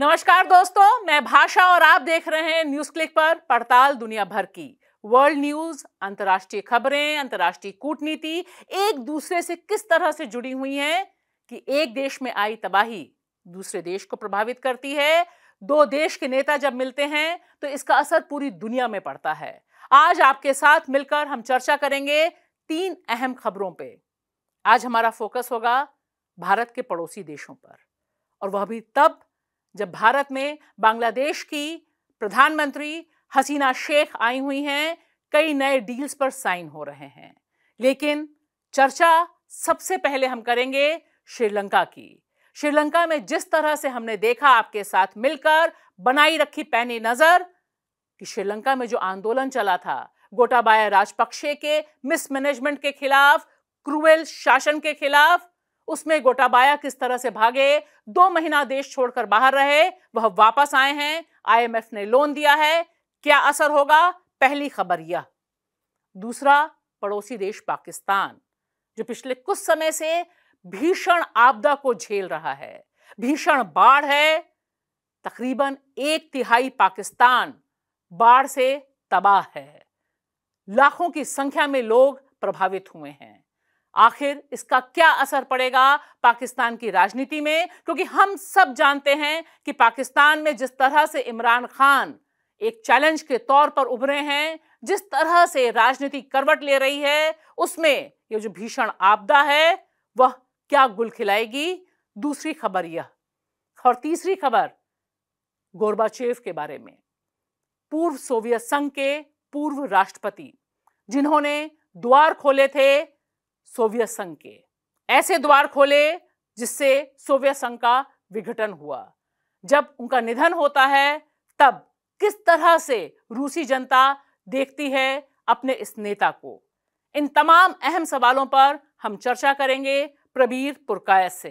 नमस्कार दोस्तों मैं भाषा और आप देख रहे हैं न्यूज क्लिक पर पड़ताल दुनिया भर की वर्ल्ड न्यूज अंतर्राष्ट्रीय खबरें अंतर्राष्ट्रीय कूटनीति एक दूसरे से किस तरह से जुड़ी हुई हैं कि एक देश में आई तबाही दूसरे देश को प्रभावित करती है दो देश के नेता जब मिलते हैं तो इसका असर पूरी दुनिया में पड़ता है आज आपके साथ मिलकर हम चर्चा करेंगे तीन अहम खबरों पर आज हमारा फोकस होगा भारत के पड़ोसी देशों पर और वह भी तब जब भारत में बांग्लादेश की प्रधानमंत्री हसीना शेख आई हुई हैं कई नए डील्स पर साइन हो रहे हैं लेकिन चर्चा सबसे पहले हम करेंगे श्रीलंका की श्रीलंका में जिस तरह से हमने देखा आपके साथ मिलकर बनाई रखी पैनी नजर कि श्रीलंका में जो आंदोलन चला था गोटाबाया राजपक्षे के मिसमैनेजमेंट के खिलाफ क्रूएल शासन के खिलाफ उसमें गोटाबाया किस तरह से भागे दो महीना देश छोड़कर बाहर रहे वह वापस आए हैं आईएमएफ ने लोन दिया है क्या असर होगा पहली खबर यह दूसरा पड़ोसी देश पाकिस्तान जो पिछले कुछ समय से भीषण आपदा को झेल रहा है भीषण बाढ़ है तकरीबन एक तिहाई पाकिस्तान बाढ़ से तबाह है लाखों की संख्या में लोग प्रभावित हुए हैं आखिर इसका क्या असर पड़ेगा पाकिस्तान की राजनीति में क्योंकि हम सब जानते हैं कि पाकिस्तान में जिस तरह से इमरान खान एक चैलेंज के तौर पर उभरे हैं जिस तरह से राजनीति करवट ले रही है उसमें ये जो भीषण आपदा है वह क्या गुल खिलाएगी दूसरी खबर यह और तीसरी खबर गोरबाचेव के बारे में पूर्व सोवियत संघ के पूर्व राष्ट्रपति जिन्होंने द्वार खोले थे सोवियत संघ के ऐसे द्वार खोले जिससे सोवियत संघ का विघटन हुआ जब उनका निधन होता है तब किस तरह से रूसी जनता देखती है अपने इस नेता को इन तमाम अहम सवालों पर हम चर्चा करेंगे प्रबीर पुरकायत से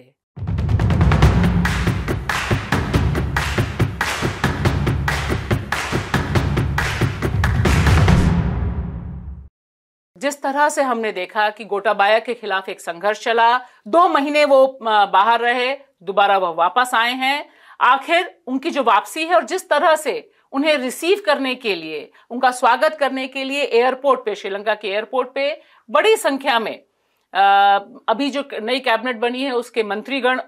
जिस तरह से हमने देखा कि गोटाबाया के खिलाफ एक संघर्ष चला दो महीने वो बाहर रहे दोबारा वह वापस आए हैं आखिर उनकी जो वापसी है और जिस तरह से उन्हें रिसीव करने के लिए उनका स्वागत करने के लिए एयरपोर्ट पे श्रीलंका के एयरपोर्ट पे बड़ी संख्या में अभी जो नई कैबिनेट बनी है उसके मंत्रीगण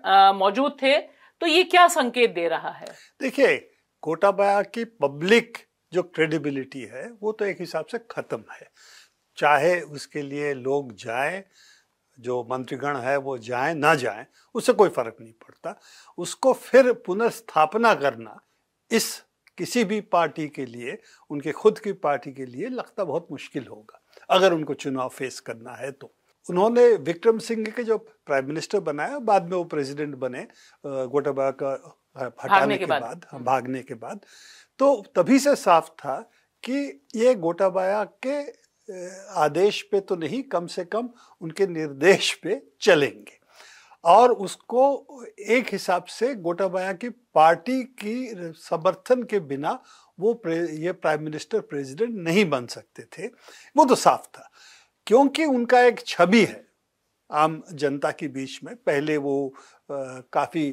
मौजूद थे तो ये क्या संकेत दे रहा है देखिए कोटाबाया की पब्लिक जो क्रेडिबिलिटी है वो तो एक हिसाब से खत्म है चाहे उसके लिए लोग जाएं जो मंत्रीगण है वो जाए ना जाए उससे कोई फर्क नहीं पड़ता उसको फिर पुनर्स्थापना करना इस किसी भी पार्टी के लिए उनके खुद की पार्टी के लिए लगता बहुत मुश्किल होगा अगर उनको चुनाव फेस करना है तो उन्होंने विक्रम सिंह के जो प्राइम मिनिस्टर बनाया बाद में वो प्रेसिडेंट बने गोटाबाया का हटाने के, के बाद हम्म। भागने के बाद तो तभी से साफ था कि ये गोटाबाया के आदेश पे तो नहीं कम से कम उनके निर्देश पे चलेंगे और उसको एक हिसाब से गोटाबाया की पार्टी की समर्थन के बिना वो ये प्राइम मिनिस्टर प्रेसिडेंट नहीं बन सकते थे वो तो साफ था क्योंकि उनका एक छवि है आम जनता के बीच में पहले वो काफ़ी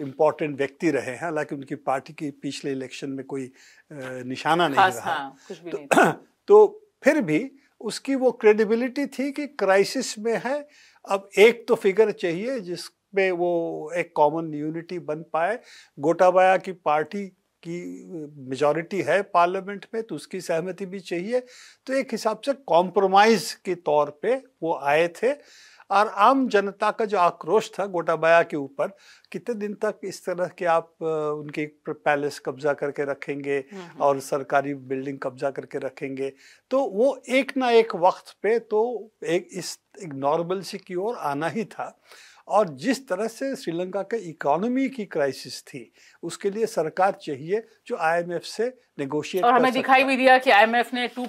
इम्पोर्टेंट व्यक्ति रहे हैं हालांकि उनकी पार्टी की पिछले इलेक्शन में कोई आ, निशाना नहीं रहा हाँ, तो, तो फिर भी उसकी वो क्रेडिबिलिटी थी कि क्राइसिस में है अब एक तो फिगर चाहिए जिसमें वो एक कॉमन यूनिटी बन पाए गोटाबाया की पार्टी की मेजॉरिटी है पार्लियामेंट में तो उसकी सहमति भी चाहिए तो एक हिसाब से कॉम्प्रोमाइज़ के तौर पे वो आए थे और आम जनता का जो आक्रोश था गोटाबाया के ऊपर कितने दिन तक इस तरह के आप उनके पैलेस कब्जा करके रखेंगे और सरकारी बिल्डिंग कब्जा करके रखेंगे तो वो एक ना एक वक्त पे तो एक इस एक नॉर्मल सी की ओर आना ही था और जिस तरह से श्रीलंका के इकोनॉमी की क्राइसिस थी उसके लिए सरकार चाहिए जो आईएमएफ से नेगोशिएट और हमें दिखाई भी दिया कि आईएमएफ ने 2.9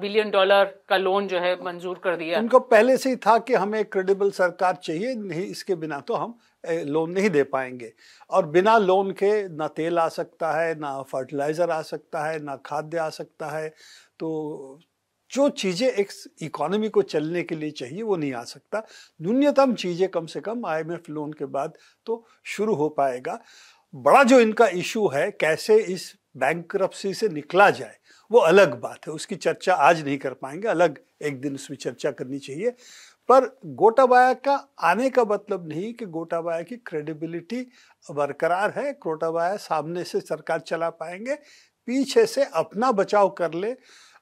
बिलियन डॉलर का लोन जो है मंजूर कर दिया उनको पहले से ही था कि हमें क्रेडिबल सरकार चाहिए नहीं इसके बिना तो हम लोन नहीं दे पाएंगे और बिना लोन के ना तेल आ सकता है ना फर्टिलाइज़र आ सकता है ना खाद्य आ सकता है तो जो चीज़ें एक इकोनॉमी को चलने के लिए चाहिए वो नहीं आ सकता न्यूनतम चीज़ें कम से कम आई लोन के बाद तो शुरू हो पाएगा बड़ा जो इनका इशू है कैसे इस बैंक से निकला जाए वो अलग बात है उसकी चर्चा आज नहीं कर पाएंगे अलग एक दिन उसमें चर्चा करनी चाहिए पर गोटाबाया का आने का मतलब नहीं कि गोटाबाया की क्रेडिबिलिटी बरकरार है गोटाबाया सामने से सरकार चला पाएंगे पीछे से अपना बचाव कर ले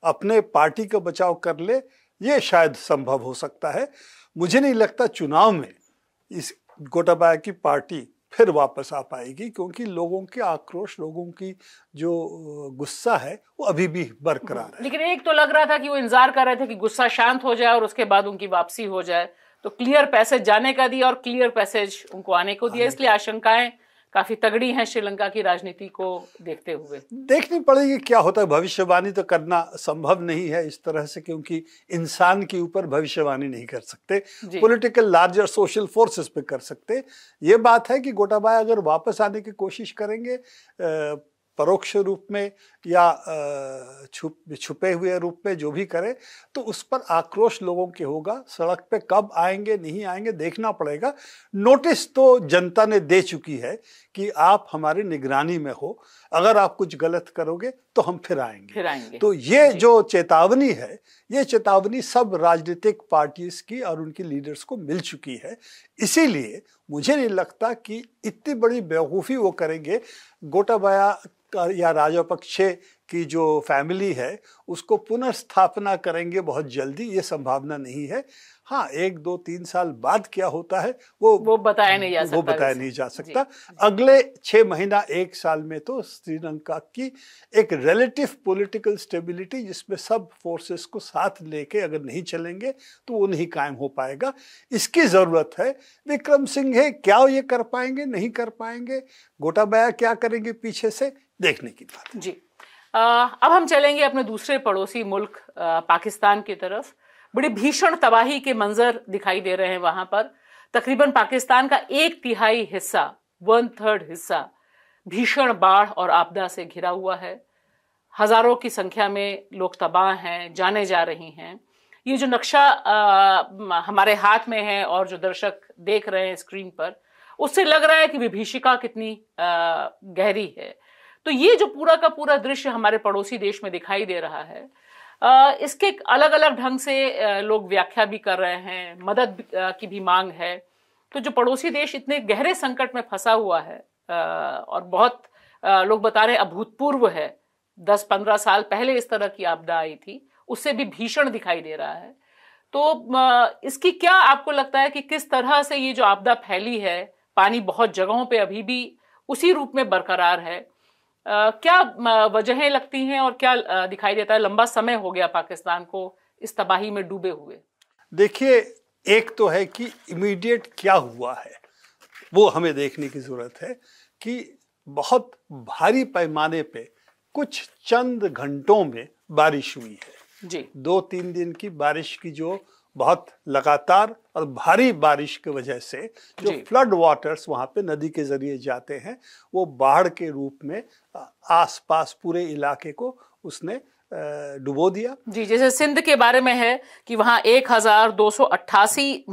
अपने पार्टी का बचाव कर ले ये शायद संभव हो सकता है मुझे नहीं लगता चुनाव में इस गोटाबाया की पार्टी फिर वापस आ पाएगी क्योंकि लोगों के आक्रोश लोगों की जो गुस्सा है वो अभी भी बरकरार है लेकिन एक तो लग रहा था कि वो इंतजार कर रहे थे कि गुस्सा शांत हो जाए और उसके बाद उनकी वापसी हो जाए तो क्लियर पैसेज जाने का दिया और क्लियर पैसेज उनको आने को दिया इसलिए आशंकाएं काफी तगड़ी हैं श्रीलंका की राजनीति को देखते हुए देखनी पड़ेगी क्या होता है भविष्यवाणी तो करना संभव नहीं है इस तरह से क्योंकि इंसान के ऊपर भविष्यवाणी नहीं कर सकते पॉलिटिकल लार्जर सोशल फोर्सेस पे कर सकते ये बात है कि गोटाबाया अगर वापस आने की कोशिश करेंगे आ, परोक्ष रूप में या छुप छुपे हुए रूप में जो भी करे तो उस पर आक्रोश लोगों के होगा सड़क पे कब आएंगे नहीं आएंगे देखना पड़ेगा नोटिस तो जनता ने दे चुकी है कि आप हमारी निगरानी में हो अगर आप कुछ गलत करोगे तो हम फिर आएंगे फिर आएंगे तो ये जो चेतावनी है ये चेतावनी सब राजनीतिक पार्टीज की और उनकी लीडर्स को मिल चुकी है इसीलिए मुझे नहीं लगता कि इतनी बड़ी बेवकूफ़ी वो करेंगे गोटाबाया या राजापक्षे की जो फैमिली है उसको पुनर्स्थापना करेंगे बहुत जल्दी ये संभावना नहीं है हाँ एक दो तीन साल बाद क्या होता है वो वो बताया नहीं जा सकता वो बताया नहीं जा सकता जी, अगले छह महीना एक साल में तो श्रीलंका की एक रिलेटिव पॉलिटिकल स्टेबिलिटी जिसमें सब फोर्सेस को साथ लेके अगर नहीं चलेंगे तो वो नहीं कायम हो पाएगा इसकी ज़रूरत है विक्रम सिंह क्या ये कर पाएंगे नहीं कर पाएंगे गोटाबाया क्या करेंगे पीछे से देखने की बात जी आ, अब हम चलेंगे अपने दूसरे पड़ोसी मुल्क आ, पाकिस्तान की तरफ बड़ी भीषण तबाही के मंजर दिखाई दे रहे हैं वहां पर तकरीबन पाकिस्तान का एक तिहाई हिस्सा वन थर्ड हिस्सा भीषण बाढ़ और आपदा से घिरा हुआ है हजारों की संख्या में लोग तबाह हैं जाने जा रही हैं ये जो नक्शा हमारे हाथ में है और जो दर्शक देख रहे हैं स्क्रीन पर उससे लग रहा है कि विभीषिका कितनी आ, गहरी है तो ये जो पूरा का पूरा दृश्य हमारे पड़ोसी देश में दिखाई दे रहा है इसके अलग अलग ढंग से लोग व्याख्या भी कर रहे हैं मदद की भी मांग है तो जो पड़ोसी देश इतने गहरे संकट में फंसा हुआ है और बहुत लोग बता रहे हैं अभूतपूर्व है दस पंद्रह साल पहले इस तरह की आपदा आई थी उससे भी भीषण दिखाई दे रहा है तो इसकी क्या आपको लगता है कि किस तरह से ये जो आपदा फैली है पानी बहुत जगहों पे अभी भी उसी रूप में बरकरार है क्या वजहें लगती हैं और क्या दिखाई देता है लंबा समय हो गया पाकिस्तान को इस तबाही में डूबे हुए देखिए एक तो है कि इमीडिएट क्या हुआ है वो हमें देखने की ज़रूरत है कि बहुत भारी पैमाने पे कुछ चंद घंटों में बारिश हुई है जी दो तीन दिन की बारिश की जो बहुत लगातार और भारी बारिश की वजह से जो फ्लड वाटर्स वहाँ पे नदी के जरिए जाते हैं वो बाढ़ के रूप में आसपास पूरे इलाके को उसने डुबो दिया जी जैसे सिंध के बारे में है कि वहाँ एक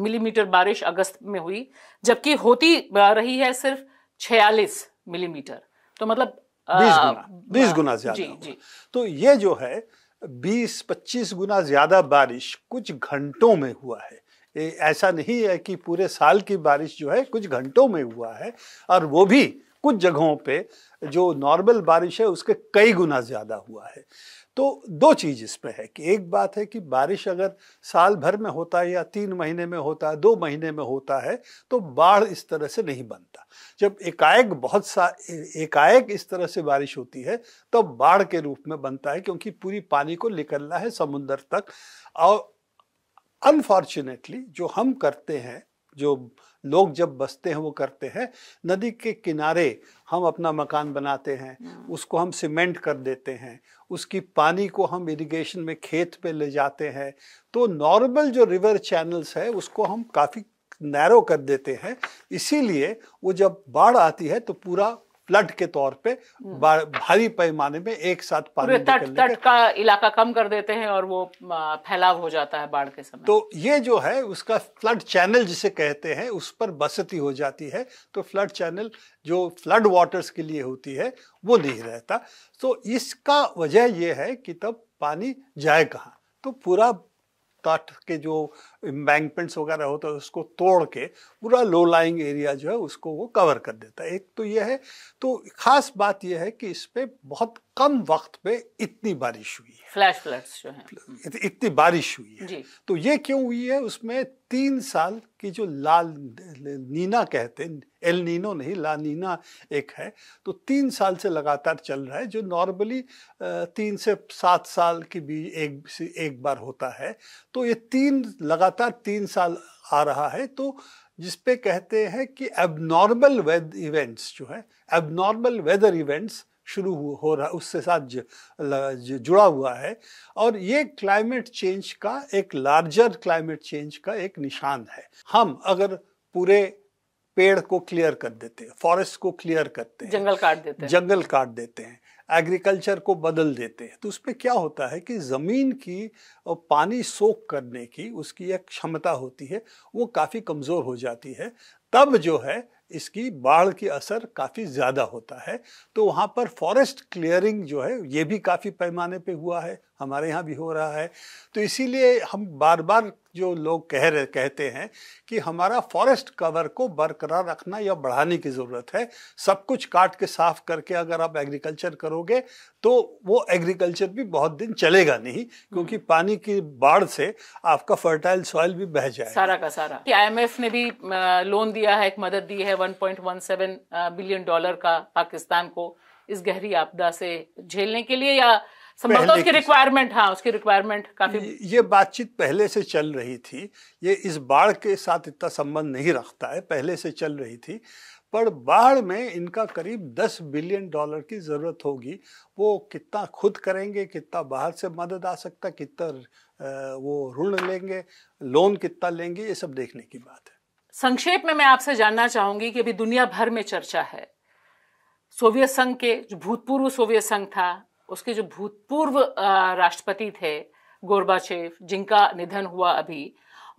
मिलीमीटर बारिश अगस्त में हुई जबकि होती रही है सिर्फ 46 मिलीमीटर तो मतलब बीस गुना बीस हाँ, गुना ज्यादा तो ये जो है 20-25 गुना ज़्यादा बारिश कुछ घंटों में हुआ है ऐसा नहीं है कि पूरे साल की बारिश जो है कुछ घंटों में हुआ है और वो भी कुछ जगहों पे जो नॉर्मल बारिश है उसके कई गुना ज़्यादा हुआ है तो दो चीज़ इसमें है कि एक बात है कि बारिश अगर साल भर में होता है या तीन महीने में होता है दो महीने में होता है तो बाढ़ इस तरह से नहीं बनता जब एकाएक बहुत सा एकाएक इस तरह से बारिश होती है तो बाढ़ के रूप में बनता है क्योंकि पूरी पानी को निकलना है समुन्द्र तक और अनफॉर्चुनेटली जो हम करते हैं जो लोग जब बसते हैं वो करते हैं नदी के किनारे हम अपना मकान बनाते हैं हाँ। उसको हम सीमेंट कर देते हैं उसकी पानी को हम इरिगेशन में खेत पे ले जाते हैं तो नॉर्मल जो रिवर चैनल्स है उसको हम काफ़ी नैरो कर देते हैं इसीलिए वो जब बाढ़ आती है तो पूरा फ्लड के तौर पे हम्म। भारी पैमाने में एक साथ पानी तट तट का इलाका कम कर देते हैं और वो फैलाव हो जाता है बाढ़ के समय तो ये जो है उसका फ्लड चैनल जिसे कहते हैं उस पर बसती हो जाती है तो फ्लड चैनल जो फ्लड वाटर्स के लिए होती है वो नहीं रहता तो इसका वजह यह है कि तब पानी जाए कहाँ तो पूरा काट के जो एम्बैंकमेंट्स वगैरह होता है उसको तोड़ के पूरा लो लाइंग एरिया जो है उसको वो कवर कर देता है एक तो यह है तो खास बात यह है कि इस पर बहुत कम वक्त में इतनी बारिश हुई है फ्लैश फ्लैश जो है इतनी बारिश हुई है जी। तो ये क्यों हुई है उसमें तीन साल की जो लाल नीना कहते हैं एल नीनो नहीं ला नीना एक है तो तीन साल से लगातार चल रहा है जो नॉर्मली तीन से सात साल के बीच एक एक बार होता है तो ये तीन लगातार तीन साल आ रहा है तो जिसपे कहते हैं कि एबनॉर्मल वेद इवेंट्स जो है एबनॉर्मल वेदर इवेंट्स शुरू हो रहा उससे साथ जुड़ा हुआ है और ये क्लाइमेट चेंज का एक लार्जर क्लाइमेट चेंज का एक निशान है हम अगर पूरे पेड़ को क्लियर कर देते हैं फॉरेस्ट को क्लियर करते हैं जंगल काट देते हैं जंगल काट देते हैं एग्रीकल्चर को बदल देते हैं तो उसमें क्या होता है कि ज़मीन की पानी सोख करने की उसकी एक क्षमता होती है वो काफ़ी कमज़ोर हो जाती है तब जो है इसकी बाढ़ की असर काफ़ी ज़्यादा होता है तो वहाँ पर फॉरेस्ट क्लियरिंग जो है ये भी काफ़ी पैमाने पे हुआ है हमारे यहाँ भी हो रहा है तो इसीलिए हम बार बार जो लोग कह रहे कहते हैं कि हमारा फॉरेस्ट कवर को बरकरार रखना या बढ़ाने की ज़रूरत है सब कुछ काट के साफ करके अगर आप एग्रीकल्चर करोगे तो वो एग्रीकल्चर भी बहुत दिन चलेगा नहीं क्योंकि हम्म। पानी की बाढ़ से आपका फर्टाइल सॉइल भी बह जाए सारा का सारा आईएमएफ ने भी लोन दिया है एक मदद दी है 1.17 बिलियन डॉलर का पाकिस्तान को इस गहरी आपदा से झेलने के लिए या संभवतः तो उसकी रिक्वायरमेंट हाँ उसकी रिक्वायरमेंट काफी ये बातचीत पहले से चल रही थी ये इस बाढ़ के साथ इतना संबंध नहीं रखता है पहले से चल रही थी पर बाढ़ में इनका करीब 10 बिलियन डॉलर की ज़रूरत होगी वो कितना खुद करेंगे कितना बाहर से मदद आ सकता कितना वो ऋण लेंगे लोन कितना लेंगे ये सब देखने की बात है संक्षेप में मैं आपसे जानना चाहूंगी कि अभी दुनिया भर में चर्चा है सोवियत संघ के जो भूतपूर्व सोवियत संघ था उसके जो भूतपूर्व राष्ट्रपति थे गोरबाचेव जिनका निधन हुआ अभी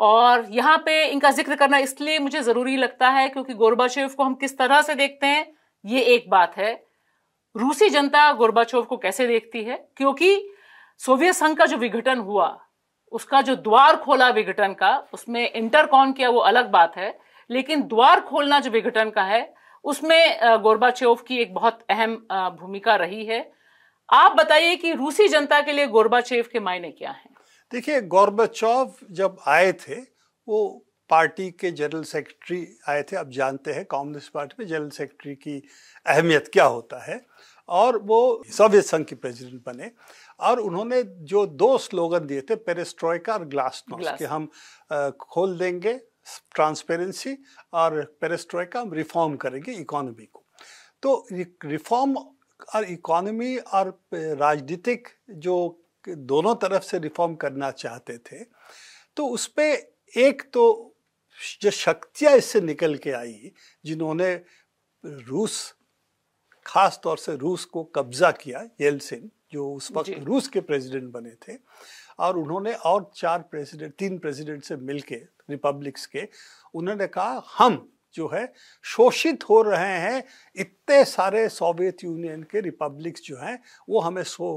और यहाँ पे इनका जिक्र करना इसलिए मुझे ज़रूरी लगता है क्योंकि गोरबाचेव को हम किस तरह से देखते हैं ये एक बात है रूसी जनता गोरबाचोव को कैसे देखती है क्योंकि सोवियत संघ का जो विघटन हुआ उसका जो द्वार खोला विघटन का उसमें इंटरकॉन किया वो अलग बात है लेकिन द्वार खोलना जो विघटन का है उसमें गोरबा की एक बहुत अहम भूमिका रही है आप बताइए कि रूसी जनता के लिए गोरबाचेव के मायने क्या हैं देखिए गोरबाचोव जब आए थे वो पार्टी के जनरल सेक्रेटरी आए थे अब जानते हैं कम्युनिस्ट पार्टी में जनरल सेक्रेटरी की अहमियत क्या होता है और वो सोवियत संघ के प्रेसिडेंट बने और उन्होंने जो दो स्लोगन दिए थे पेरेस्ट्रॉयका और ग्लासनोस के हम खोल देंगे ट्रांसपेरेंसी और पेरेस्ट्रॉयका हम रिफॉर्म करेंगे इकोनॉमी को तो रिफॉर्म और इकोनॉमी और राजनीतिक जो दोनों तरफ से रिफॉर्म करना चाहते थे तो उस पर एक तो जो शक्तियाँ इससे निकल के आई जिन्होंने रूस खास तौर से रूस को कब्जा किया येल्सिन जो उस वक्त रूस के प्रेसिडेंट बने थे और उन्होंने और चार प्रेसिडेंट तीन प्रेसिडेंट से मिलके रिपब्लिक्स के उन्होंने कहा हम जो है शोषित हो रहे हैं इतने सारे सोवियत यूनियन के रिपब्लिक्स जो हैं वो हमें शो,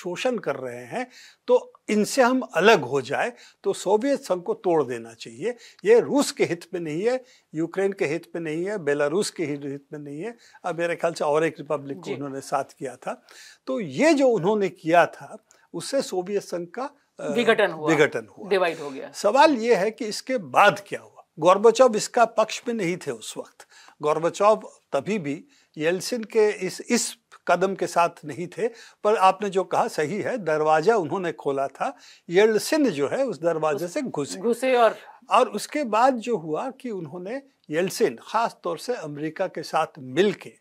शोषण कर रहे हैं तो इनसे हम अलग हो जाए तो सोवियत संघ को तोड़ देना चाहिए ये रूस के हित में नहीं है यूक्रेन के हित में नहीं है बेलारूस के हित में नहीं है अब मेरे ख्याल से और एक रिपब्लिक को उन्होंने साथ किया था तो ये जो उन्होंने किया था उससे सोवियत संघ का विघटन हुआ विघटन हुआ डिवाइड हो गया सवाल ये है कि इसके बाद क्या हुआ गौरबचौब इसका पक्ष में नहीं थे उस वक्त गौरबचौब तभी भी येल्सिन के इस इस कदम के साथ नहीं थे पर आपने जो कहा सही है दरवाजा उन्होंने खोला था येल्सिन जो है उस दरवाजे से घुसे घुसे और और उसके बाद जो हुआ कि उन्होंने येल्सिन खास तौर से अमेरिका के साथ मिलके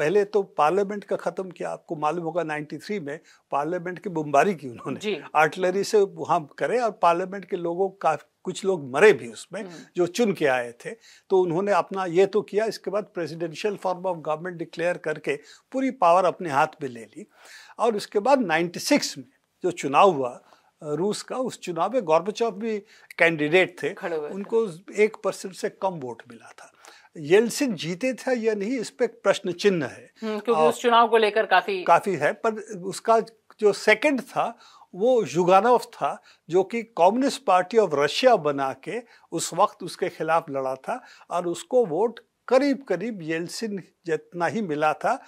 पहले तो पार्लियामेंट का ख़त्म किया आपको मालूम होगा 93 में पार्लियामेंट की बमबारी की उन्होंने आर्टिलरी से वहाँ करे और पार्लियामेंट के लोगों का कुछ लोग मरे भी उसमें हम्म। जो चुन के आए थे तो उन्होंने अपना ये तो किया इसके बाद presidential form of government declare करके पूरी पावर अपने हाथ में ले ली और उसके बाद 96 में जो चुनाव हुआ रूस का उस चुनाव में गौरबचौ भी कैंडिडेट थे उनको एक परसेंट से कम वोट मिला था येल्सिन जीते था या नहीं इस पर प्रश्न चिन्ह है हम्म, क्योंकि उस चुनाव को लेकर काफी काफी है पर उसका जो सेकंड था वो जुगानोव था जो कि कम्युनिस्ट पार्टी ऑफ रशिया बना के उस वक्त उसके खिलाफ लड़ा था और उसको वोट करीब करीब येल्सिन जितना ही मिला था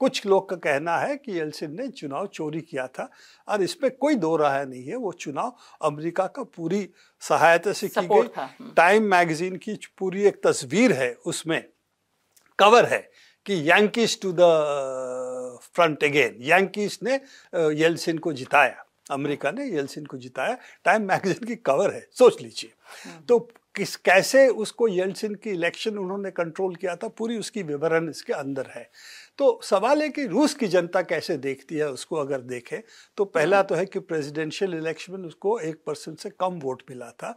कुछ लोग का कहना है कि येल्सिन ने चुनाव चोरी किया था और इसमें कोई दो राय नहीं है वो चुनाव अमेरिका का पूरी सहायता से की गई हम्म। टाइम मैगजीन की पूरी एक तस्वीर है उसमें कवर है कि Yankees to the front again Yankees ने येल्सिन को जिताया अमेरिका ने येल्सिन को जिताया टाइम मैगजीन की कवर है सोच लीजिए हम्म। तो किस कैसे उसको येल्सिन की इलेक्शन उन्होंने कंट्रोल किया था पूरी उसकी विवरण इसके अंदर है तो सवाल है कि रूस की जनता कैसे देखती है उसको अगर देखें तो पहला हम्म। तो है कि प्रेसिडेंशियल इलेक्शन में उसको एक परसेंट से कम वोट मिला था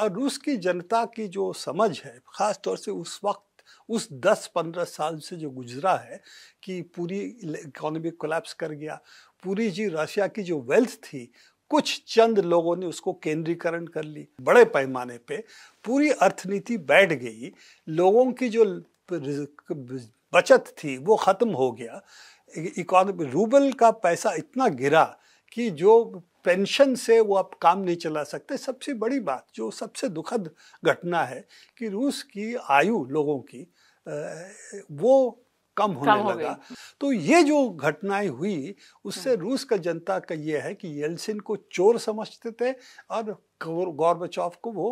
और रूस की जनता की जो समझ है ख़ास तौर से उस वक्त उस 10-15 साल से जो गुजरा है कि पूरी इकोनॉमी कोलैप्स कर गया पूरी जी रशिया की जो वेल्थ थी कुछ चंद लोगों ने उसको केंद्रीकरण कर ली बड़े पैमाने पे पूरी अर्थनीति बैठ गई लोगों की जो बचत थी वो ख़त्म हो गया इकोनॉमी रूबल का पैसा इतना गिरा कि जो पेंशन से वो अब काम नहीं चला सकते सबसे बड़ी बात जो सबसे दुखद घटना है कि रूस की आयु लोगों की वो कम होने कम लगा तो ये जो घटनाएं हुई उससे हाँ। रूस का जनता का ये है कि येल्सिन को चोर समझते थे और गौरबचौफ को वो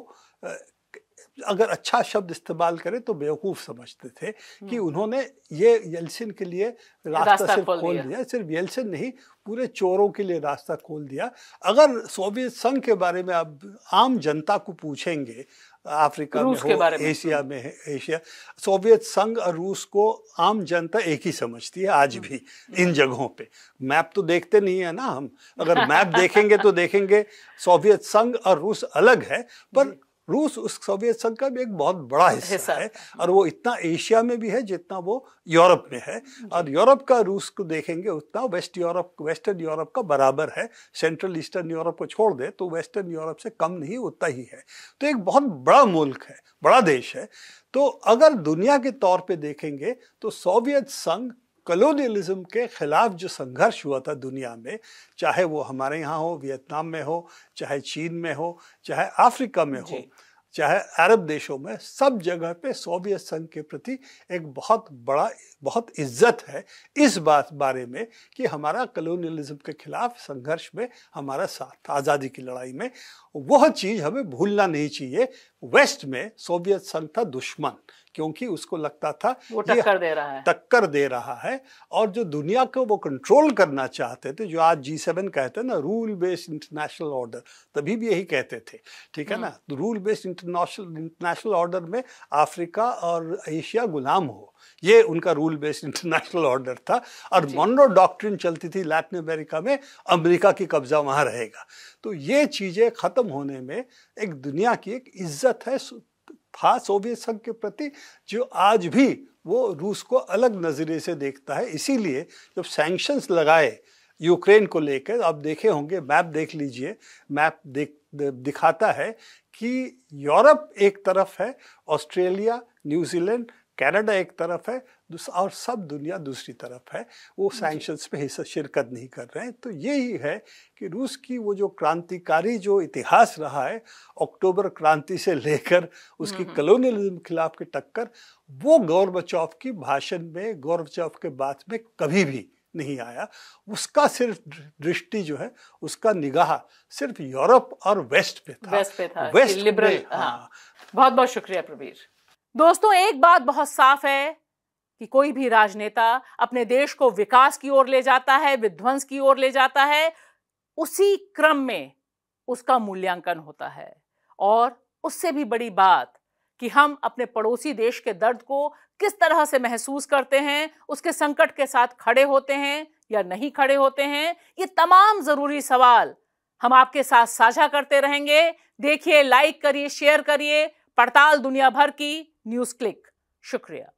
अगर अच्छा शब्द इस्तेमाल करें तो बेवकूफ समझते थे कि हाँ। उन्होंने ये येल्सिन के लिए रास्ता, रास्ता सिर्फ खोल, दिया।, दिया सिर्फ येल्सिन नहीं पूरे चोरों के लिए रास्ता खोल दिया अगर सोवियत संघ के बारे में अब आम जनता को पूछेंगे अफ्रीका में हो एशिया में है एशिया सोवियत संघ और रूस को आम जनता एक ही समझती है आज भी इन हम्म। जगहों पे मैप तो देखते नहीं है ना हम अगर मैप देखेंगे तो देखेंगे सोवियत संघ और रूस अलग है पर रूस उस सोवियत संघ का भी एक बहुत बड़ा हिस्सा है और वो इतना एशिया में भी है जितना वो यूरोप में है और यूरोप का रूस को देखेंगे उतना वेस्ट यूरोप वेस्टर्न यूरोप का बराबर है सेंट्रल ईस्टर्न यूरोप को छोड़ दे तो वेस्टर्न यूरोप से कम नहीं उतना ही है तो एक बहुत बड़ा मुल्क है बड़ा देश है तो अगर दुनिया के तौर पे देखेंगे तो सोवियत संघ कलोनियलिज्म के खिलाफ जो संघर्ष हुआ था दुनिया में चाहे वो हमारे यहाँ हो वियतनाम में हो चाहे चीन में हो चाहे अफ्रीका में हो चाहे अरब देशों में सब जगह पे सोवियत संघ के प्रति एक बहुत बड़ा बहुत इज्जत है इस बात बारे में कि हमारा कलोनियलिज्म के खिलाफ संघर्ष में हमारा साथ आज़ादी की लड़ाई में वह चीज़ हमें भूलना नहीं चाहिए वेस्ट में सोवियत संघ था दुश्मन क्योंकि उसको लगता था वो टक्कर दे रहा है टक्कर दे रहा है और जो दुनिया को वो कंट्रोल करना चाहते थे जो आज जी सेवन कहते हैं ना रूल बेस्ड इंटरनेशनल ऑर्डर तभी भी यही कहते थे ठीक है ना हाँ। तो rule based international international order में अफ्रीका और एशिया गुलाम हो ये उनका रूल बेस्ड इंटरनेशनल ऑर्डर था और मोनो डॉक्ट्रिन चलती थी लैटिन अमेरिका में अमेरिका की कब्जा वहाँ रहेगा तो ये चीज़ें ख़त्म होने में एक दुनिया की एक इज्जत है था सोवियत संघ के प्रति जो आज भी वो रूस को अलग नज़रिए से देखता है इसीलिए जब सैंक्शंस लगाए यूक्रेन को लेकर आप देखे होंगे मैप देख लीजिए मैप देख दिखाता है कि यूरोप एक तरफ है ऑस्ट्रेलिया न्यूजीलैंड कनाडा एक तरफ है और सब दुनिया दूसरी तरफ है वो सैंक्शंस में हिस्सा शिरकत नहीं कर रहे हैं तो यही है कि रूस की वो जो क्रांतिकारी जो इतिहास रहा है अक्टूबर क्रांति से लेकर उसकी कलोनियलिज्म खिलाफ की टक्कर वो गौरबचौफ की भाषण में गौरव गौरबचौफ के बात में कभी भी नहीं आया उसका सिर्फ दृष्टि जो है उसका निगाह सिर्फ यूरोप और वेस्ट पे था वेस्ट पे था वेस्ट लिबरल हाँ, हाँ। बहुत बहुत शुक्रिया प्रवीर दोस्तों एक बात बहुत साफ है कि कोई भी राजनेता अपने देश को विकास की ओर ले जाता है विध्वंस की ओर ले जाता है उसी क्रम में उसका मूल्यांकन होता है और उससे भी बड़ी बात कि हम अपने पड़ोसी देश के दर्द को किस तरह से महसूस करते हैं उसके संकट के साथ खड़े होते हैं या नहीं खड़े होते हैं ये तमाम ज़रूरी सवाल हम आपके साथ साझा करते रहेंगे देखिए लाइक करिए शेयर करिए पड़ताल दुनिया भर की न्यूज़ क्लिक शुक्रिया